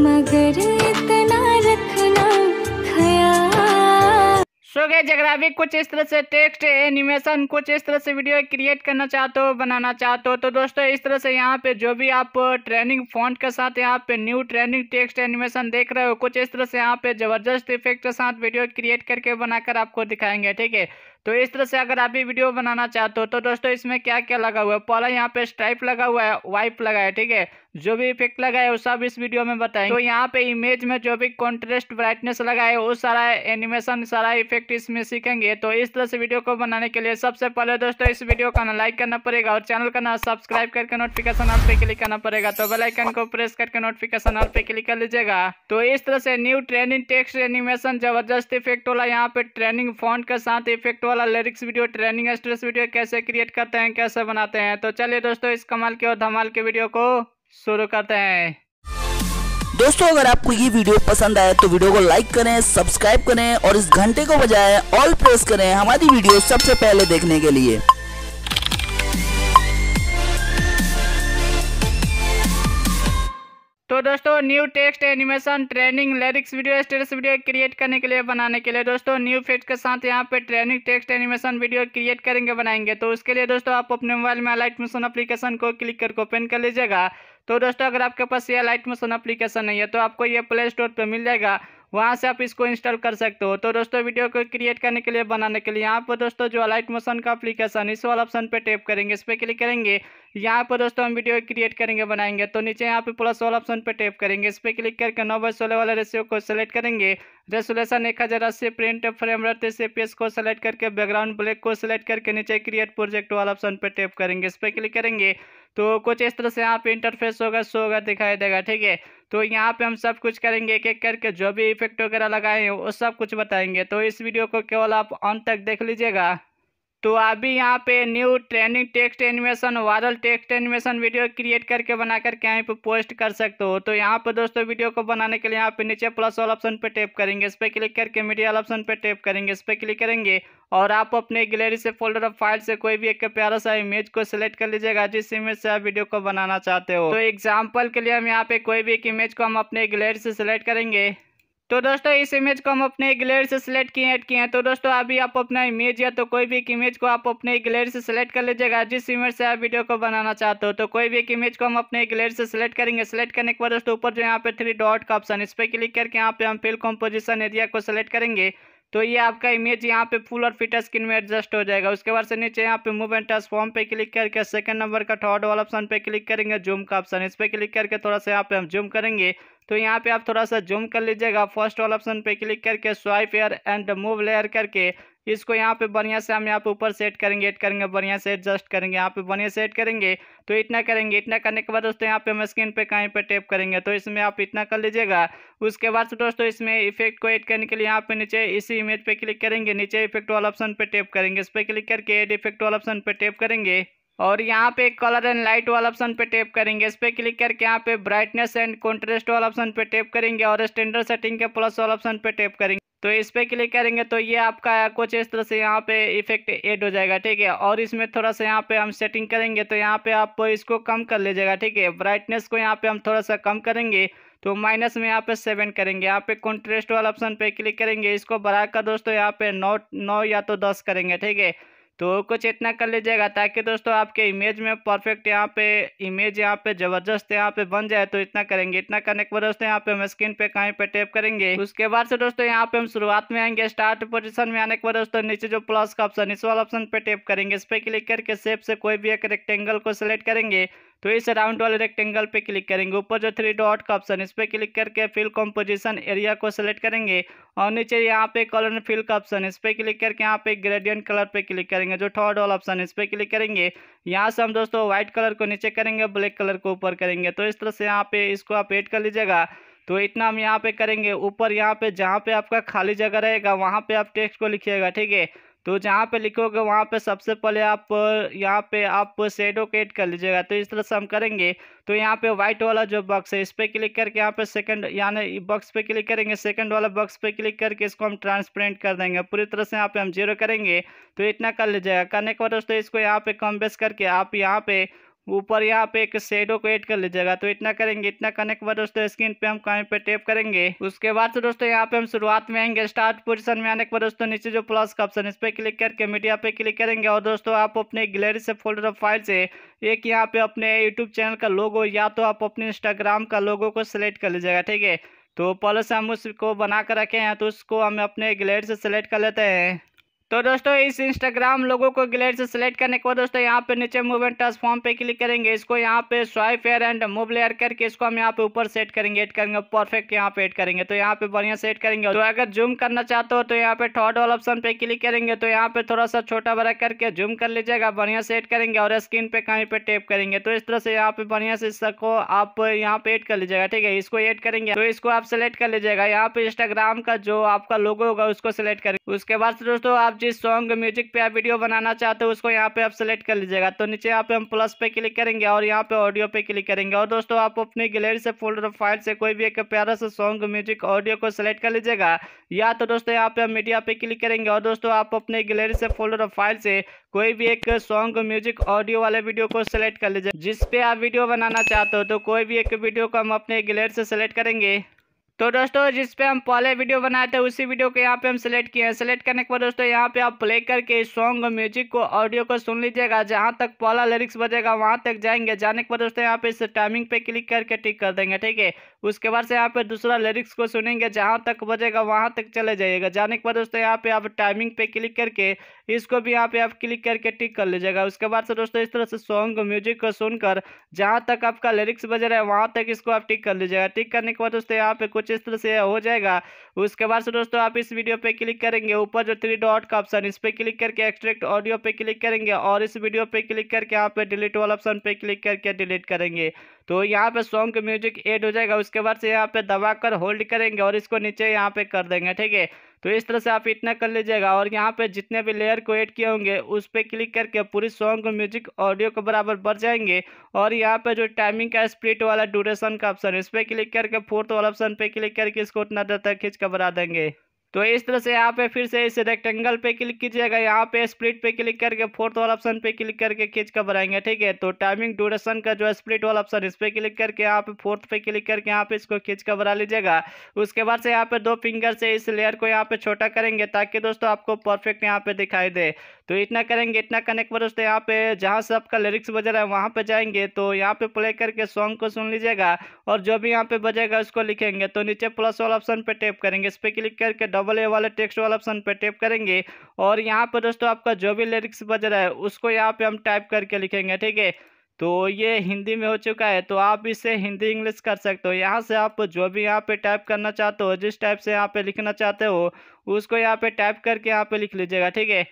मगर इतना रखना भी कुछ इस तरह से टेक्स्ट एनिमेशन कुछ इस तरह से वीडियो क्रिएट करना चाहते हो बनाना चाहते हो तो दोस्तों इस तरह से यहाँ पे जो भी आप ट्रेनिंग uh, फॉन्ट के साथ यहाँ पे न्यू ट्रेनिंग टेक्स्ट एनिमेशन देख रहे हो कुछ इस तरह से यहाँ पे जबरदस्त इफेक्ट के साथ वीडियो क्रिएट करके बनाकर आपको दिखाएंगे ठीक है तो इस तरह से अगर आप भी वीडियो बनाना चाहते हो तो दोस्तों इसमें क्या क्या लगा हुआ है पहला यहाँ पे स्ट्राइप लगा हुआ है वाइप लगा है ठीक है जो भी इफेक्ट लगा है वो सब इस वीडियो में बताएं तो यहाँ पे इमेज में जो भी कॉन्ट्रेस्ट ब्राइटनेस लगा है वो सारा एनिमेशन सारा इफेक्ट इसमें सीखेंगे तो इस तरह से वीडियो को बनाने के लिए सबसे पहले दोस्तों इस वीडियो का ना लाइक करना पड़ेगा और चैनल का ना सब्सक्राइब करके नोटिफिकेशन ऑल पे क्लिक करना पड़ेगा तो बेलाइकन को प्रेस करके नोटिफिकेशन ऑल पे क्लिक कर लीजिएगा तो इस तरह से न्यू ट्रेनिंग टेक्स एनिमेशन जबरदस्त इफेक्ट वाला यहाँ पे ट्रेनिंग फोन के साथ इफेक्ट वाला lyrics video training stress video कैसे क्रिएट करते हैं कैसे बनाते हैं तो चलिए दोस्तों इस कमाल के और धमाल के वीडियो को शुरू करते हैं दोस्तों अगर आपको ये वीडियो पसंद आए तो वीडियो को लाइक करें सब्सक्राइब करें और इस घंटे को बजाय ऑल प्रेस करें हमारी वीडियो सबसे पहले देखने के लिए तो दोस्तों new text animation training lyrics video status video create करने के लिए बनाने के लिए दोस्तों न्यू फेज के साथ यहाँ पे training text animation video create करेंगे बनाएंगे तो उसके लिए दोस्तों आप अपने मोबाइल में लाइट मिशन अपलीकेशन को क्लिक करके ओपन कर लीजिएगा तो दोस्तों अगर आपके पास ये लाइट मोशन अप्लीकेशन नहीं है तो आपको ये प्ले स्टोर पर मिल जाएगा वहाँ से आप इसको इंस्टॉल कर सकते हो तो दोस्तों वीडियो को क्रिएट करने के लिए बनाने के लिए यहाँ पर दोस्तों जो अलाइट मोशन का अप्लीकेशन इस वाला ऑप्शन पर टेप करेंगे इस पर क्लिक करेंगे यहाँ पर दोस्तों हम वीडियो क्रिएट करेंगे बनाएंगे तो नीचे यहाँ पे प्लस वाला ऑप्शन पर टेप करेंगे इस पर क्लिक करके नौ बाय सोलह वाला रेशियो को सेलेक्ट करेंगे रेसोलेशन एक हज़ार अस्सी प्रिंट फ्रेम रहते से पेज को सेलेक्ट करके बैकग्राउंड ब्लैक को सेलेक्ट करके नीचे क्रिएट प्रोजेक्ट वाला ऑप्शन पर टैप करेंगे इस पर क्लिक करेंगे तो कुछ इस तरह से यहाँ पे इंटरफेस होगा शो होगा दिखाई देगा ठीक है तो यहाँ पे हम सब कुछ करेंगे एक एक करके जो भी इफेक्ट वगैरह लगाए हैं वो सब कुछ बताएंगे तो इस वीडियो को केवल आप ऑन तक देख लीजिएगा तो अभी यहाँ पे new training text animation viral text animation video create करके बना करके यहाँ पे पोस्ट कर सकते हो तो यहाँ पे दोस्तों वीडियो को बनाने के लिए यहाँ पे नीचे प्लस वाला ऑप्शन पे टैप करेंगे इस पर क्लिक करके मीडिया ऑप्शन पे टैप करेंगे इस पर क्लिक करेंगे और आप अपने गैलरी से फोल्डर ऑफ फाइल से कोई भी एक प्यारा सा इमेज को सिलेक्ट कर लीजिएगा जिस इमेज से आप वीडियो को बनाना चाहते हो तो एग्जाम्पल के लिए हम यहाँ पे कोई भी एक इमेज को हम अपने गैलरी से सिलेक्ट करेंगे तो दोस्तों इस इमेज को हम अपने गैलरी से सिलेक्ट किए ऐड किए हैं तो दोस्तों अभी आप अपना इमेज या तो कोई भी एक इमेज को आप अपने गैलरी से सिलेक्ट कर लीजिएगा जिस इमेज से आप वीडियो को बनाना चाहते हो तो कोई भी एक इमेज को हम अपने गैलरी से सिलेक्ट करेंगे सिलेक्ट करने के बाद दोस्तों ऊपर जो यहाँ पे थ्री डॉट का ऑप्शन इस पर क्लिक करके यहाँ पे हम फिल कॉम्पोजिशन एरिया को सिलेक्ट करेंगे तो ये आपका इमेज यहाँ पे फुल और फिट स्क्रीन में एडजस्ट हो जाएगा उसके बाद से नीचे यहाँ पे मूव एंड फॉर्म पे क्लिक करके सेकंड नंबर का थर्ड वाला ऑप्शन पे क्लिक करेंगे जूम का ऑप्शन इस पर क्लिक करके थोड़ा सा यहाँ पे हम जूम करेंगे तो यहाँ पे आप थोड़ा सा जूम कर लीजिएगा फर्स्ट वाला ऑप्शन पे क्लिक करके swipe air and move layer करके इसको यहाँ पे बढ़िया से हम यहाँ पे ऊपर सेट करेंगे एड करेंगे बढ़िया से एडजस्ट करेंगे यहाँ पे बढ़िया से एड करेंगे तो इतना करेंगे इतना करने के बाद दोस्तों यहाँ पे हम स्क्रीन पे कहीं पे टैप करेंगे तो इसमें आप इतना कर लीजिएगा उसके बाद से दोस्तों इसमें इफेक्ट को एड करने के लिए यहाँ पे नीचे इसी इमेज पे क्लिक करेंगे नीचे इफेक्ट वाला ऑप्शन पे टेप करेंगे इस पर क्लिक करके एड इफेक्ट वाला ऑप्शन पे टेप करेंगे और यहाँ पे कलर एंड लाइट वाला ऑप्शन पे टैप करेंगे इस पर क्लिक करके यहाँ पे ब्राइटनेस एंड कॉन्ट्रेस्ट वाला ऑप्शन पे टैप करेंगे और स्टैंडर्ड सेटिंग के प्लस वाला ऑप्शन पे टैप करेंगे तो इस पर क्लिक करेंगे तो ये आपका कुछ इस तरह से यहाँ पे इफेक्ट ऐड हो जाएगा ठीक है और इसमें थोड़ा सा यहाँ पे हम सेटिंग करेंगे तो यहाँ पे आप इसको कम कर लीजिएगा ठीक है ब्राइटनेस को यहाँ पे हम थोड़ा सा कम करेंगे तो माइनस में यहाँ पे सेवन करेंगे यहाँ पे कॉन्ट्रेस्ट वाला ऑप्शन पे क्लिक करेंगे इसको बढ़ाकर दोस्तों यहाँ पे नौ नौ या तो दस करेंगे ठीक है तो कुछ इतना कर लीजिएगा ताकि दोस्तों आपके इमेज में परफेक्ट यहाँ पे इमेज यहाँ पे ज़बरदस्त यहाँ पे बन जाए तो इतना करेंगे इतना करने के बाद दोस्तों यहाँ पे हम स्क्रीन पे कहीं पे टेप करेंगे उसके बाद से दोस्तों यहाँ पे हम शुरुआत में आएंगे स्टार्ट पोजिशन में आने के बाद दोस्तों नीचे जो प्लस का ऑप्शन इस वाला ऑप्शन पे टेप करेंगे इस पर क्लिक करके सेप से कोई भी एक रेक्टेंगल को सिलेक्ट करेंगे तो इस राउंड वाले रेक्टेंगल पे क्लिक करेंगे ऊपर जो थ्री डॉट का ऑप्शन इस पर क्लिक करके फिल कॉम्पोजिशन एरिया को सेलेक्ट करेंगे और नीचे यहाँ पे कलर फिल का ऑप्शन इस पर क्लिक करके यहाँ पे ग्रेडियंट कलर पे क्लिक करेंगे जो थर्ड वाला ऑप्शन इस पर क्लिक करेंगे यहाँ से हम दोस्तों व्हाइट कलर को नीचे करेंगे ब्लैक कलर को ऊपर करेंगे तो इस तरह से यहाँ पे इसको आप एड कर लीजिएगा तो इतना हम यहाँ पे करेंगे ऊपर यहाँ पे जहाँ पे आपका खाली जगह रहेगा वहाँ पे आप टेक्स्ट को लिखिएगा ठीक है तो जहाँ पे लिखोगे वहाँ पे सबसे पहले आप यहाँ पे आप सेडो को एड कर लीजिएगा तो इस तरह से हम करेंगे तो यहाँ पे व्हाइट वाला जो बक्स है इस पर क्लिक करके यहाँ पे सेकंड यानी बक्स पे क्लिक करेंगे सेकंड वाला बक्स पे क्लिक करके इसको हम ट्रांसपेरेंट कर देंगे पूरी तरह से यहाँ पे हम जीरो करेंगे तो इतना कर लीजिएगा करने के बाद दोस्तों इसको यहाँ पे कम बेस करके आप यहाँ पे ऊपर यहाँ पे एक शेडो को एड कर लीजिएगा तो इतना करेंगे इतना करने के बाद दोस्तों स्क्रीन पे हम कहीं पे टेप करेंगे उसके बाद तो दोस्तों यहाँ पे हम शुरुआत में आएंगे स्टार्ट पोजिशन में आने के बाद दोस्तों नीचे जो प्लस का ऑप्शन इस पर क्लिक करके मीडिया पे क्लिक करेंगे और दोस्तों आप अपने गैलरी से फोल्डर फाइल से एक यहाँ पे अपने यूट्यूब चैनल का लोगो या तो आप अपने इंस्टाग्राम का लोगो को सिलेक्ट कर लीजिएगा ठीक है तो पहले से हम उसको बना कर रखे हैं तो उसको हम अपने गैलरी से सिलेक्ट कर लेते हैं तो दोस्तों इस इंस्टाग्राम लोगों को ग्लेट से सेलेक्ट करने के बाद दोस्तों यहाँ पे नीचे मूवमेंट ट्रांसफॉर्म पे क्लिक करेंगे इसको यहाँ पे swipe air and move layer करके इसको हम यहाँ पे ऊपर सेट करेंगे एड करेंगे परफेक्ट यहाँ पे एड करेंगे तो यहाँ पे बढ़िया सेट करेंगे तो अगर जूम करना चाहते हो तो यहाँ पे थर्ड वाल ऑप्शन पे क्लिक करेंगे तो यहाँ पे थोड़ा सा छोटा बड़ा करके जूम कर लीजिएगा बढ़िया सेट करेंगे और स्क्रीन पे कहीं पे टेप करेंगे तो इस तरह से यहाँ पे बढ़िया से इसको आप यहाँ पे एड कर लीजिएगा ठीक है इसको एड करेंगे तो इसको आप सेलेक्ट कर लीजिएगा यहाँ पे इंस्टाग्राम का जो आपका लोगो होगा उसको सिलेक्ट करेंगे उसके बाद दोस्तों आप जिस सॉन्ग म्यूजिक पे आप वीडियो बनाना चाहते हो उसको यहाँ पे आप सेलेक्ट कर लीजिएगा तो नीचे यहाँ पे हम प्लस पे क्लिक करेंगे और यहाँ पे ऑडियो पे क्लिक करेंगे और दोस्तों आप अपनी गैलरी से फोल्डर फाइल से कोई भी एक प्यारा सा सॉन्ग म्यूजिक ऑडियो को सिलेक्ट कर लीजिएगा या तो दोस्तों यहाँ पे हम मीडिया पे क्लिक करेंगे और दोस्तों आप अपने गैलरी से फोल्डर फाइल से कोई भी एक सॉन्ग म्यूजिक ऑडियो वाले वीडियो को सिलेक्ट कर लीजिए जिसपे आप वीडियो बनाना चाहते हो तो कोई भी एक वीडियो को हम अपने गैलरी से सिलेक्ट करेंगे तो दोस्तों जिस पे हम पहले वीडियो बनाए थे उसी वीडियो को यहाँ पे हम सेलेक्ट किए हैं सेलेक्ट करने के बाद दोस्तों यहाँ पे आप प्ले करके सॉन्ग म्यूजिक को ऑडियो को सुन लीजिएगा जहाँ तक पहला लिरिक्स बजेगा वहाँ तक जाएंगे जाने के बाद दोस्तों यहाँ पे इस टाइमिंग पे क्लिक करके टिक कर देंगे ठीक है उसके बाद से यहाँ पे दूसरा लिरिक्स को सुनेंगे जहाँ तक बजेगा वहाँ तक चले जाइएगा जाने के बाद दोस्तों यहाँ पे आप टाइमिंग पे क्लिक करके इसको भी यहाँ पे आप क्लिक करके टिक कर लीजिएगा उसके बाद से दोस्तों इस तरह से सॉन्ग म्यूजिक को सुनकर जहाँ तक आपका लिरिक्स बज रहा है वहाँ तक इसको आप टिक कर लीजिएगा टिक करने के बाद दोस्तों यहाँ पे कुछ इस तरह से हो जाएगा उसके बाद से दोस्तों आप इस वीडियो पे क्लिक करेंगे ऊपर जो थ्री डॉट का ऑप्शन इस पर क्लिक करके एक्सट्रैक्ट ऑडियो पे क्लिक करेंगे और इस वीडियो पे क्लिक करके यहाँ पे डिलीट वाला ऑप्शन पे क्लिक करके डिलीट करेंगे तो यहाँ पे सॉन्ग म्यूजिक एड हो जाएगा उसके बाद से यहाँ पे दबा होल्ड करेंगे और इसको नीचे यहाँ पे कर देंगे ठीक है तो इस तरह से आप इतना कर लीजिएगा और यहाँ पे जितने भी लेयर को ऐड किए होंगे उस पर क्लिक करके पूरी सॉन्ग को म्यूजिक ऑडियो के बराबर बढ़ जाएंगे और यहाँ पे जो टाइमिंग का स्प्लिट वाला ड्यूरेशन का ऑप्शन है इस पर क्लिक करके फोर्थ वाला ऑप्शन पे क्लिक करके इसको उतना देर तक खींच कर बढ़ा देंगे तो इस तरह से यहाँ पे फिर से इस रेक्टेंगल पे क्लिक कीजिएगा यहाँ पे स्प्लिट पे क्लिक करके फोर्थ वाला ऑप्शन पे क्लिक करके खींच कर बनाएंगे ठीक है तो टाइमिंग ड्यूरेशन का जो स्प्लिट वाला ऑप्शन इस पर क्लिक करके यहाँ पे फोर्थ पे क्लिक करके यहाँ पे इसको खींच कर बना लीजिएगा उसके बाद से यहाँ पे दो फिंगर से इस लेयर को यहाँ पे छोटा करेंगे ताकि दोस्तों आपको परफेक्ट यहाँ पे दिखाई दे तो इतना करेंगे इतना करने के बाद दोस्तों यहाँ पे जहाँ से आपका लिरिक्स बज रहा है वहाँ पे जाएंगे तो यहाँ पे प्ले करके सॉन्ग को सुन लीजिएगा और जो भी यहाँ पे बजेगा उसको लिखेंगे तो नीचे प्लस वाला ऑप्शन पे टैप करेंगे इस पर क्लिक करके डबल ए वाले टेक्स्ट वाला ऑप्शन पे टैप करेंगे और यहाँ पे दोस्तों आपका जो भी लिरिक्स बज रहा है उसको यहाँ पे हम टाइप करके लिखेंगे ठीक है तो ये हिंदी में हो चुका है तो आप इसे हिंदी इंग्लिश कर सकते हो यहाँ से आप जो भी यहाँ पे टाइप करना चाहते हो जिस टाइप से यहाँ पे लिखना चाहते हो उसको यहाँ पे टाइप करके यहाँ पे लिख लीजिएगा ठीक है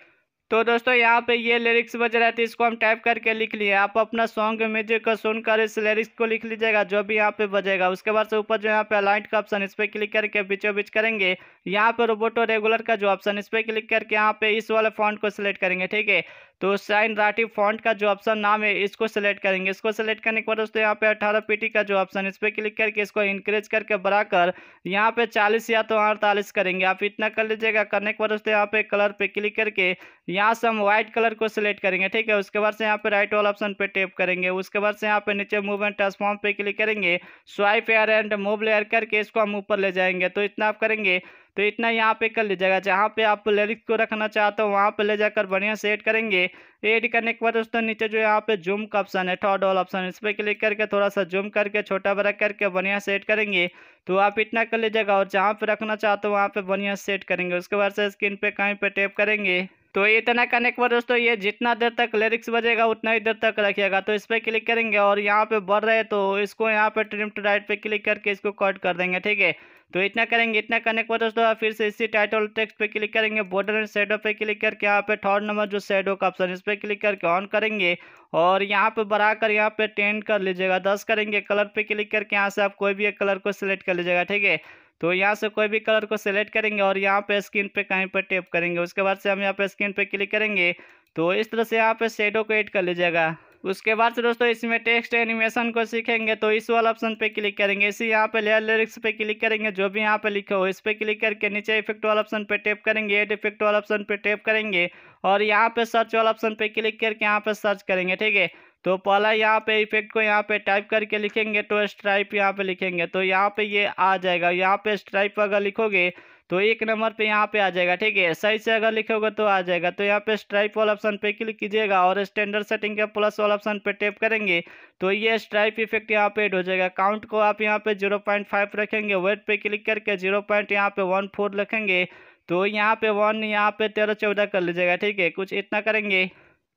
तो दोस्तों यहाँ पे ये लिरिक्स बज रहा थी इसको हम टाइप करके लिख लिए आप अपना सॉन्ग म्यूजिक को सुनकर इस लिरिक्स को लिख लीजिएगा जो भी यहाँ पे बजेगा उसके बाद से ऊपर जो यहाँ पे अलाइंट का ऑप्शन इस पर क्लिक करके बीचों बीच करेंगे यहाँ पे रोबोटो रेगुलर का जो ऑप्शन इस पर क्लिक करके यहाँ पे इस वाले फॉन्ट को सिलेक्ट करेंगे ठीक है तो साइन राठी फॉन्ट का जो ऑप्शन नाम है इसको सेलेक्ट करेंगे इसको सेलेक्ट करने के बाद दोस्तों यहाँ पे अठारह पीटी का जो ऑप्शन इस पर क्लिक करके इसको इंक्रीज करके बढ़ाकर यहाँ पे चालीस या तो अड़तालीस करेंगे आप इतना कर लीजिएगा करने के बाद दोस्तों यहाँ पे कलर पे क्लिक करके यहाँ से हम व्हाइट कलर को सिलेक्ट करेंगे ठीक है उसके बाद से यहाँ पे राइट वाला ऑप्शन पे टेप करेंगे उसके बाद से यहाँ पे नीचे मूव एंड ट्रांसफॉर्म पे क्लिक करेंगे swipe air and move layer करके इसको हम ऊपर ले जाएंगे तो इतना आप करेंगे तो इतना यहाँ पे कर लीजिएगा जहाँ पे आप लिरिक्स को रखना चाहते हो वहाँ पे ले जाकर बढ़िया से एड करेंगे एड करने के बाद दोस्तों नीचे जो यहाँ पे जूम का ऑप्शन है थर्ड ऑल ऑप्शन इस पर क्लिक करके थोड़ा सा जूम करके छोटा बड़ा करके बढ़िया से एड करेंगे तो आप इतना कर लीजिएगा और जहाँ पे रखना चाहते हो वहाँ पे बढ़िया सेट करेंगे उसके बाद से स्क्रीन पर कहीं पर टैप करेंगे तो इतना करने के बाद दोस्तों ये जितना देर तक लिरिक्स बजेगा उतना ही देर तक रखिएगा तो इस पर क्लिक करेंगे और यहाँ पे बढ़ रहे तो इसको यहाँ पे ट्रिम टू राइट पे क्लिक करके इसको कट कर देंगे ठीक है तो इतना करेंगे इतना करने के बाद दोस्तों फिर से इसी टाइटल टेक्स्ट पे क्लिक करेंगे बॉर्डर एंड शेडो पे क्लिक करके यहाँ पे थर्ड नंबर जो शेडो का ऑप्शन इस पर क्लिक करके ऑन करेंगे और यहाँ पे बढ़ाकर यहाँ पे टेन कर लीजिएगा दस करेंगे कलर पे क्लिक करके यहाँ से आप कोई भी एक कलर को सिलेक्ट कर लीजिएगा ठीक है तो यहाँ से कोई भी कलर को सिलेक्ट करेंगे और यहाँ पे स्क्रीन पे कहीं पर टेप करेंगे उसके बाद से हम यहाँ पे स्क्रीन पे क्लिक करेंगे तो इस तरह से यहाँ पे शेडो को एड कर लीजिएगा उसके बाद से दोस्तों इसमें टेक्स्ट एनिमेशन को सीखेंगे तो इस वाला ऑप्शन पे क्लिक करेंगे इसी यहाँ पे लेयर लिरिक्स पे क्लिक करेंगे जो भी यहाँ पे लिखे हो इस पे क्लिक करके नीचे इफेक्ट वाला ऑप्शन पे टैप करेंगे एड इफेक्ट वाला ऑप्शन पे टैप करेंगे और यहाँ पे सर्च वाला ऑप्शन पे क्लिक करके यहाँ पे सर्च करेंगे ठीक है तो पहला यहाँ पे इफेक्ट को यहाँ पे टाइप करके लिखेंगे तो स्ट्राइप यहाँ पे लिखेंगे तो यहाँ पे ये आ जाएगा यहाँ पे स्ट्राइप अगर लिखोगे तो एक नंबर पे यहाँ पे आ जाएगा ठीक है सही से अगर लिखोगे तो आ जाएगा तो यहाँ पे स्ट्राइप वाला ऑप्शन पे क्लिक कीजिएगा और स्टैंडर्ड सेटिंग के प्लस वाला ऑप्शन पे टैप करेंगे तो ये स्ट्राइप इफेक्ट यहाँ पे एड हो जाएगा काउंट को आप यहाँ पे जीरो पॉइंट फाइव रखेंगे वेट पे क्लिक करके जीरो पॉइंट यहाँ पे वन फोर रखेंगे तो यहाँ पे वन यहाँ पे तेरह चौदह कर लीजिएगा ठीक है कुछ इतना करेंगे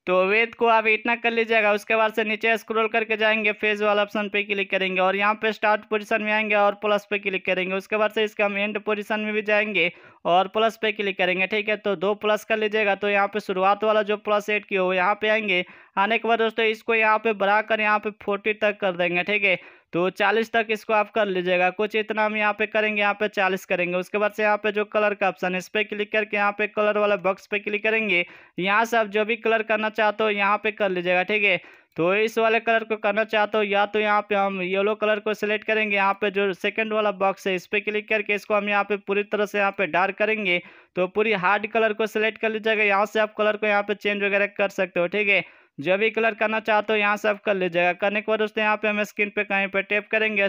तो वेद को आप इतना कर लीजिएगा उसके बाद से नीचे स्क्रॉल करके जाएंगे फेज वाला ऑप्शन पे क्लिक करेंगे और यहाँ पे स्टार्ट पोजीशन में आएंगे और प्लस पे क्लिक करेंगे उसके बाद से इसके हम एंड पोजीशन में भी जाएंगे और प्लस पे क्लिक करेंगे ठीक है तो दो प्लस कर लीजिएगा तो यहाँ पे शुरुआत वाला जो प्लस एड किया हो यहाँ पे आएंगे आने के बाद दोस्तों इसको यहाँ पे बढ़ाकर यहाँ पे फोर्टी तक कर देंगे ठीक है तो चालीस तक इसको आप कर लीजिएगा कुछ इतना हम यहाँ पे करेंगे यहाँ पे चालीस करेंगे उसके बाद से यहाँ पे जो कलर का ऑप्शन है इस पर क्लिक करके यहाँ पे कलर वाला बॉक्स पे क्लिक करेंगे यहाँ से आप जो भी कलर करना चाहते हो यहाँ पे कर लीजिएगा ठीक है तो इस वाले कलर को करना चाहते हो या तो यहाँ पे हम येलो कलर को सिलेक्ट करेंगे यहाँ पे जो सेकंड वाला बॉक्स है इस पर क्लिक करके इसको हम यहाँ पे पूरी तरह से यहाँ पे डार्क करेंगे तो पूरी हार्ड कलर को सिलेक्ट कर लीजिएगा यहाँ से आप कलर को यहाँ पे चेंज वगैरह कर सकते हो ठीक है जो भी कलर करना चाहते हो यहाँ से आप कर लीजिएगा करने के बाद दोस्तों यहाँ पे हम स्क्रीन पे कहीं पे टैप करेंगे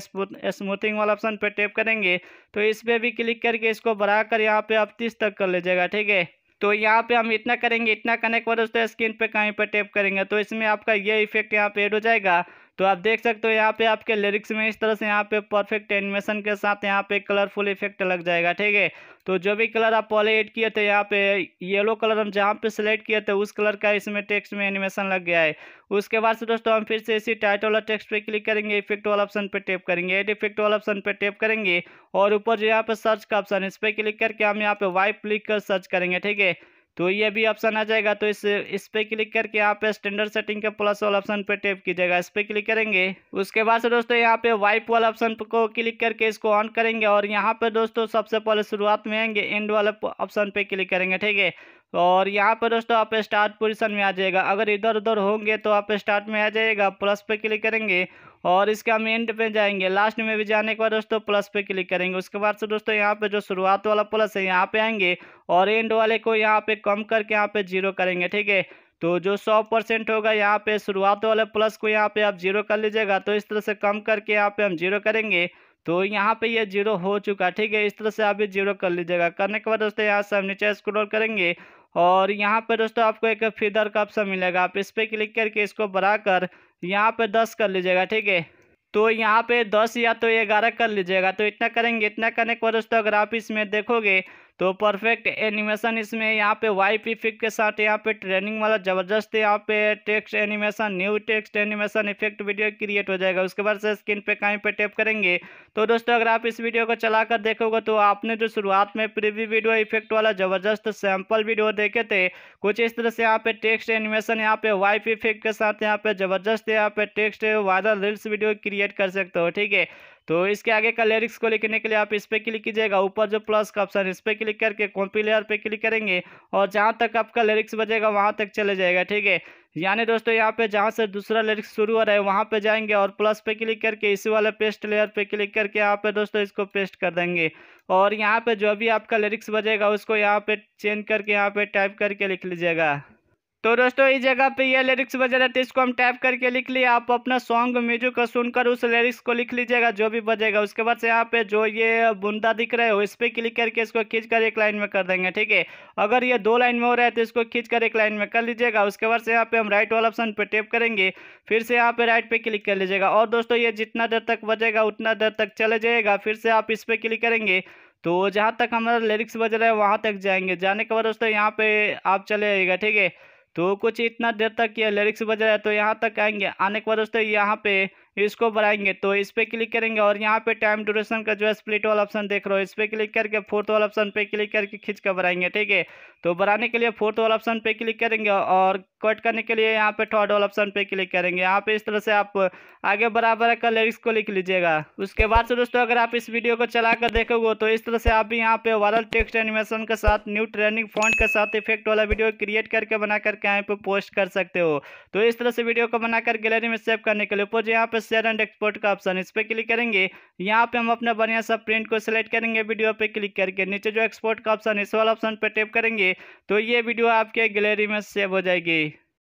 स्मूथिंग वाला ऑप्शन पे टैप करेंगे तो इस पर भी क्लिक करके इसको बढ़ाकर यहाँ पे आप तीस तक कर लीजिएगा ठीक है तो यहाँ पे हम इतना करेंगे इतना करने के बाद दोस्तों स्क्रीन पे कहीं पे टैप करेंगे तो इसमें आपका ये इफेक्ट यहाँ पे एड हो जाएगा तो आप देख सकते हो यहाँ पे आपके लिरिक्स में इस तरह से यहाँ पे परफेक्ट एनिमेशन के साथ यहाँ पे कलरफुल इफेक्ट लग जाएगा ठीक है तो जो भी कलर आप पहले एड किए थे यहाँ पे येलो कलर हम जहाँ पे सिलेक्ट किए थे उस कलर का इसमें टेक्स्ट में एनिमेशन लग गया है उसके बाद से दोस्तों हम फिर से इसी टाइटल और टेक्स्ट पे क्लिक करेंगे इफेक्ट वाला ऑप्शन पे टैप करेंगे एड इफेक्ट वाला ऑप्शन पे टैप करेंगे और ऊपर जो यहाँ पे सर्च का ऑप्शन इस पर क्लिक करके हम यहाँ पे वाइप क्लिक कर सर्च करेंगे ठीक है तो ये भी ऑप्शन आ जाएगा तो इस इस पर क्लिक करके यहाँ पे स्टैंडर्ड सेटिंग के प्लस वाला ऑप्शन पे टैप कीजिएगा इस पर क्लिक करेंगे उसके बाद से दोस्तों यहाँ पे वाइप वाला ऑप्शन को क्लिक करके इसको ऑन करेंगे और यहाँ पे दोस्तों सबसे पहले शुरुआत में आएंगे एंड वाले ऑप्शन पे क्लिक करेंगे ठीक है तो और यहाँ पर दोस्तों आप स्टार्ट पोजिशन में आ जाएगा अगर इधर उधर होंगे तो आप स्टार्ट में आ जाएगा प्लस पे क्लिक करेंगे और इसके हम एंड पे जाएंगे लास्ट में भी जाने के बाद दोस्तों प्लस पे क्लिक करेंगे उसके बाद से दोस्तों यहाँ पे जो शुरुआत वाला प्लस है यहाँ पे आएंगे और एंड वाले को यहाँ पे कम करके यहाँ पे जीरो करेंगे ठीक है तो जो सौ परसेंट होगा यहाँ पे शुरुआत वाले प्लस को यहाँ पे आप जीरो कर लीजिएगा तो इस तरह से कम करके यहाँ पे हम जीरो करेंगे तो यहाँ पे ये जीरो हो चुका ठीक है इस तरह से आप ये जीरो कर लीजिएगा करने के बाद दोस्तों यहाँ से हम नीचे स्क्रॉल करेंगे और यहाँ पर दोस्तों आपको एक फीदर का ऑप्शन मिलेगा आप इस पर क्लिक करके इसको बढ़ाकर यहाँ पे दस कर लीजिएगा ठीक है तो यहाँ पे दस या तो ग्यारह कर लीजिएगा तो इतना करेंगे इतना करने के बाद दोस्तों अगर आप इसमें देखोगे तो परफेक्ट एनिमेशन इसमें यहाँ पे वाई इफेक्ट के साथ यहाँ पे ट्रेनिंग वाला जबरदस्त यहाँ पे text animation new text animation effect video create हो जाएगा उसके बाद से स्क्रीन पे कहीं पे टैप करेंगे तो दोस्तों अगर आप इस वीडियो को चलाकर देखोगे तो आपने जो शुरुआत में प्रीव्यू वीडियो इफेक्ट वाला जबरदस्त सैम्पल वीडियो देखे थे कुछ इस तरह से यहाँ पे टेक्स्ट एनिमेशन यहाँ पे वाइफ इफेक्ट के साथ यहाँ पे जबरदस्त यहाँ पे text viral reels video create कर सकते हो ठीक है तो इसके आगे का लिरिक्स को लिखने के लिए आप इस पर क्लिक कीजिएगा ऊपर जो प्लस का ऑप्शन इस पर क्लिक करके कॉपी लेयर पर क्लिक करेंगे और जहाँ तक आपका लिरिक्स बजेगा वहाँ तक चले जाएगा ठीक है यानी दोस्तों यहाँ पे जहाँ से दूसरा लिरिक्स शुरू हो रहा है वहाँ पे जाएंगे और प्लस पे क्लिक करके इसी वाले पेस्ट लेयर पे क्लिक करके यहाँ पे दोस्तों इसको पेस्ट कर देंगे और यहाँ पे जो भी आपका लिरिक्स बजेगा उसको यहाँ पे चेंज करके यहाँ पे टाइप करके लिख लीजिएगा तो दोस्तों इस जगह पे ये लिरिक्स बजा रहा है इसको हम टैप करके लिख लिए आप अपना सॉन्ग म्यूजिक को सुनकर उस लिरिक्स को लिख लीजिएगा जो भी बजेगा उसके बाद से यहाँ पे जो ये बुंदा दिख रहा है इस पर क्लिक करके इसको खींच कर एक लाइन में कर देंगे ठीक है अगर ये दो लाइन में हो रहा है तो इसको खींच कर एक लाइन में कर लीजिएगा उसके बाद से यहाँ पे हम राइट वाला ऑप्शन पर टेप करेंगे फिर से यहाँ पे राइट पे क्लिक कर लीजिएगा और दोस्तों ये जितना देर तक बजेगा उतना देर तक चले जाएगा फिर से आप इस पर क्लिक करेंगे तो जहाँ तक हमारा लिरिक्स बज रहा है वहाँ तक जाएंगे जाने के बाद दोस्तों यहाँ पे आप चले जाइएगा ठीक है तो कुछ इतना देर तक ये लिरिक्स बज रहा है तो यहाँ तक आएंगे आने के बाद दोस्तों यहाँ पे इसको बढ़ाएंगे तो इस पर क्लिक करेंगे और यहाँ पे टाइम ड्यूरेशन का जो है स्प्लिट वाला ऑप्शन देख रहे हो इस पर क्लिक करके फोर्थ वाला ऑप्शन पे क्लिक करके खींच कर बढ़ाएंगे ठीक है तो बढ़ाने के लिए फोर्थ वाला ऑप्शन पे क्लिक करेंगे और कट करने के लिए यहाँ पे थर्ड वाला ऑप्शन पे क्लिक करेंगे यहाँ पे इस तरह से आप आगे बराबर का लिरिक्स को लिख लीजिएगा उसके बाद से दोस्तों अगर आप इस वीडियो को चला कर देखोगे तो इस तरह से आप भी यहाँ पे वायरल टेक्स्ट एनिमेशन के साथ न्यू ट्रेंडिंग फॉन्ट के साथ इफेक्ट वाला वीडियो क्रिएट करके बना करके यहाँ पे पोस्ट कर सकते हो तो इस तरह से वीडियो को बनाकर गैलरी में सेव करने के लिए यहाँ पे शेयर एंड एक्सपोर्ट का ऑप्शन इस पर क्लिक करेंगे यहाँ पे हम अपना बढ़िया सा प्रिंट को सिलेक्ट करेंगे वीडियो पे क्लिक करके नीचे जो एक्सपोर्ट का ऑप्शन इस वाला ऑप्शन पे टैप करेंगे तो ये वीडियो आपके गैलरी में सेव हो जाएगी